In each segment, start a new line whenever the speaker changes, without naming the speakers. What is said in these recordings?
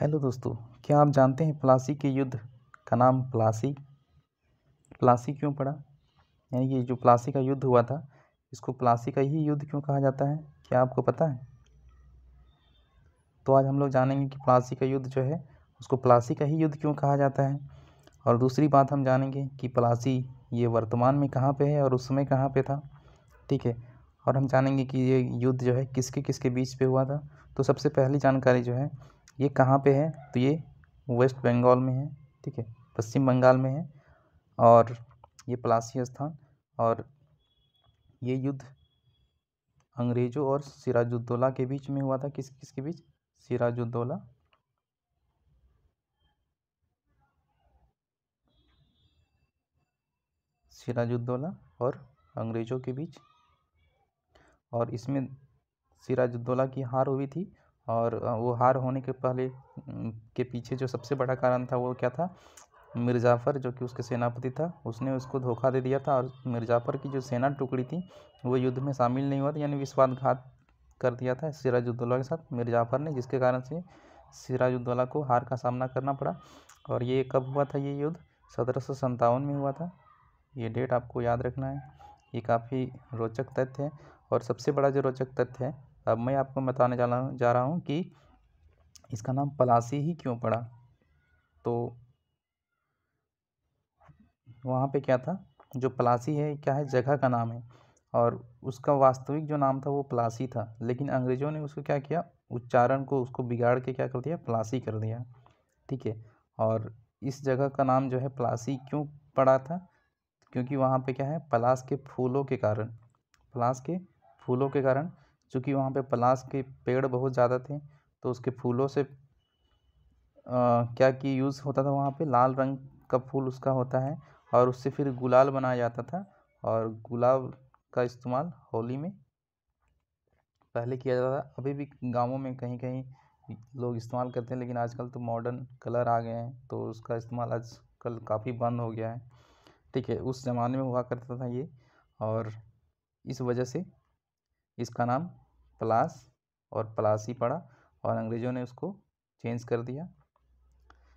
hello दोस्तों क्या आप जानते हैं प्लासी के युद्ध का नाम प्लासी प्लासी क्यों पड़ा यानी कि जो प्लासी का युद्ध हुआ था इसको प्लासी का ही युद्ध क्यों कहा जाता है क्या आपको पता है तो आज हम लोग जानेंगे कि प्लासी का युद्ध जो है उसको प्लासी का ही युद्ध क्यों कहा जाता है और दूसरी बात हम जानेंगे कि प्लासी ये वर्तमान में कहाँ पर है और उस समय कहाँ पर था ठीक है और हम जानेंगे कि ये युद्ध जो है किसके किसके बीच पर हुआ था तो सबसे पहली जानकारी जो है ये कहाँ पे है तो ये वेस्ट बंगाल में है ठीक है पश्चिम बंगाल में है और ये पलासी स्थान और ये युद्ध अंग्रेज़ों और सिराजुद्दौला के बीच में हुआ था किस किसके बीच सिराजुद्दौला सिराजुद्दौला और अंग्रेज़ों के बीच और इसमें सिराजुद्दौला की हार हुई थी और वो हार होने के पहले के पीछे जो सबसे बड़ा कारण था वो क्या था मिर्ज़ाफ़र जो कि उसके सेनापति था उसने उसको धोखा दे दिया था और मिर्ज़ाफ़र की जो सेना टुकड़ी थी वो युद्ध में शामिल नहीं हुआ था यानी विश्वासघात कर दिया था सिराजुद्दौला के साथ मिर्ज़ाफ़र ने जिसके कारण से सिराजुद्दौला को हार का सामना करना पड़ा और ये कब हुआ था ये युद्ध सत्रह में हुआ था ये डेट आपको याद रखना है ये काफ़ी रोचक तथ्य है और सबसे बड़ा जो रोचक तथ्य है अब मैं आपको बताने जा रहा जा रहा हूँ कि इसका नाम पलासी ही क्यों पड़ा तो वहाँ पे क्या था जो पलासी है क्या है जगह का नाम है और उसका वास्तविक जो नाम था वो पलासी था लेकिन अंग्रेज़ों ने उसको क्या किया उच्चारण को उसको बिगाड़ के क्या कर दिया पलासी कर दिया ठीक है और इस जगह का नाम जो है पलासी क्यों पड़ा था क्योंकि वहाँ पे क्या है पलास के फूलों के कारण पलास के फूलों के कारण चूँकि वहाँ पे पलास के पेड़ बहुत ज़्यादा थे तो उसके फूलों से आ, क्या कि यूज़ होता था वहाँ पे लाल रंग का फूल उसका होता है और उससे फिर गुलाल बनाया जाता था और गुलाब का इस्तेमाल होली में पहले किया जाता था अभी भी गाँवों में कहीं कहीं लोग इस्तेमाल करते हैं लेकिन आजकल तो मॉडर्न कलर आ गए हैं तो उसका इस्तेमाल आजकल काफ़ी बंद हो गया है ठीक है उस ज़माने में हुआ करता था ये और इस वजह से इसका नाम प्लास और प्लास ही पढ़ा और अंग्रेज़ों ने उसको चेंज कर दिया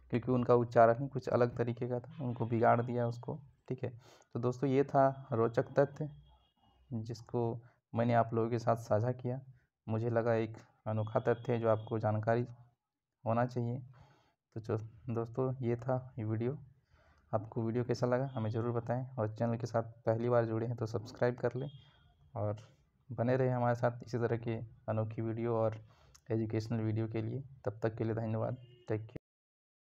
क्योंकि उनका उच्चारण ही कुछ अलग तरीके का था उनको बिगाड़ दिया उसको ठीक है तो दोस्तों ये था रोचक तथ्य जिसको मैंने आप लोगों के साथ साझा किया मुझे लगा एक अनोखा तथ्य है जो आपको जानकारी होना चाहिए तो दोस्तों ये था ये वीडियो आपको वीडियो कैसा लगा हमें ज़रूर बताएं और चैनल के साथ पहली बार जुड़े हैं तो सब्सक्राइब कर लें और बने रहे हमारे साथ इसी तरह की अनोखी वीडियो और एजुकेशनल वीडियो के लिए तब तक के लिए धन्यवाद टेक केयर